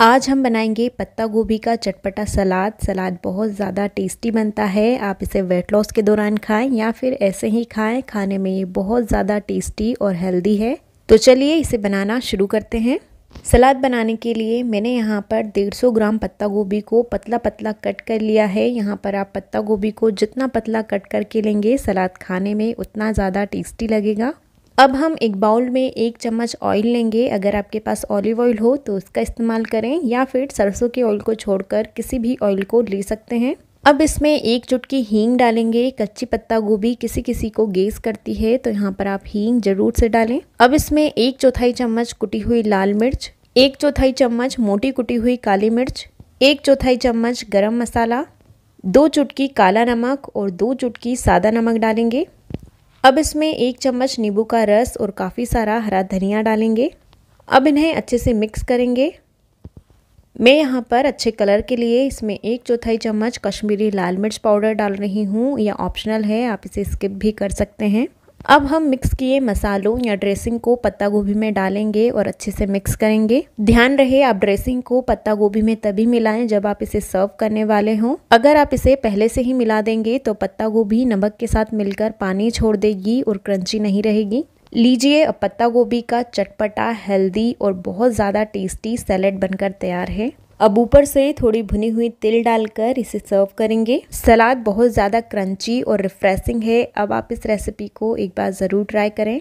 आज हम बनाएंगे पत्ता गोभी का चटपटा सलाद सलाद बहुत ज़्यादा टेस्टी बनता है आप इसे वेट लॉस के दौरान खाएं या फिर ऐसे ही खाएं खाने में ये बहुत ज़्यादा टेस्टी और हेल्दी है तो चलिए इसे बनाना शुरू करते हैं सलाद बनाने के लिए मैंने यहाँ पर 150 ग्राम पत्ता गोभी को पतला पतला कट कर लिया है यहाँ पर आप पत्ता गोभी को जितना पतला कट करके लेंगे सलाद खाने में उतना ज़्यादा टेस्टी लगेगा अब हम एक बाउल में एक चम्मच ऑयल लेंगे अगर आपके पास ऑलिव ऑयल हो तो उसका इस्तेमाल करें या फिर सरसों के ऑयल को छोड़कर किसी भी ऑयल को ले सकते हैं अब इसमें एक चुटकी हींग डालेंगे कच्ची पत्ता गोभी किसी किसी को गेस करती है तो यहाँ पर आप हींग जरूर से डालें अब इसमें एक चौथाई चम्मच कुटी हुई लाल मिर्च एक चौथाई चम्मच मोटी कुटी हुई काली मिर्च एक चौथाई चम्मच गरम मसाला दो चुटकी काला नमक और दो चुटकी सादा नमक डालेंगे अब इसमें एक चम्मच नींबू का रस और काफ़ी सारा हरा धनिया डालेंगे अब इन्हें अच्छे से मिक्स करेंगे मैं यहाँ पर अच्छे कलर के लिए इसमें एक चौथाई चम्मच कश्मीरी लाल मिर्च पाउडर डाल रही हूँ यह ऑप्शनल है आप इसे स्किप भी कर सकते हैं अब हम मिक्स किए मसालों या ड्रेसिंग को पत्ता गोभी में डालेंगे और अच्छे से मिक्स करेंगे ध्यान रहे आप ड्रेसिंग को पत्ता गोभी में तभी मिलाएं जब आप इसे सर्व करने वाले हों अगर आप इसे पहले से ही मिला देंगे तो पत्ता गोभी नमक के साथ मिलकर पानी छोड़ देगी और क्रंची नहीं रहेगी लीजिए अब पत्ता गोभी का चटपटा हेल्दी और बहुत ज़्यादा टेस्टी सैलेड बनकर तैयार है अब ऊपर से थोड़ी भुनी हुई तिल डालकर इसे सर्व करेंगे सलाद बहुत ज़्यादा क्रंची और रिफ्रेशिंग है अब आप इस रेसिपी को एक बार ज़रूर ट्राई करें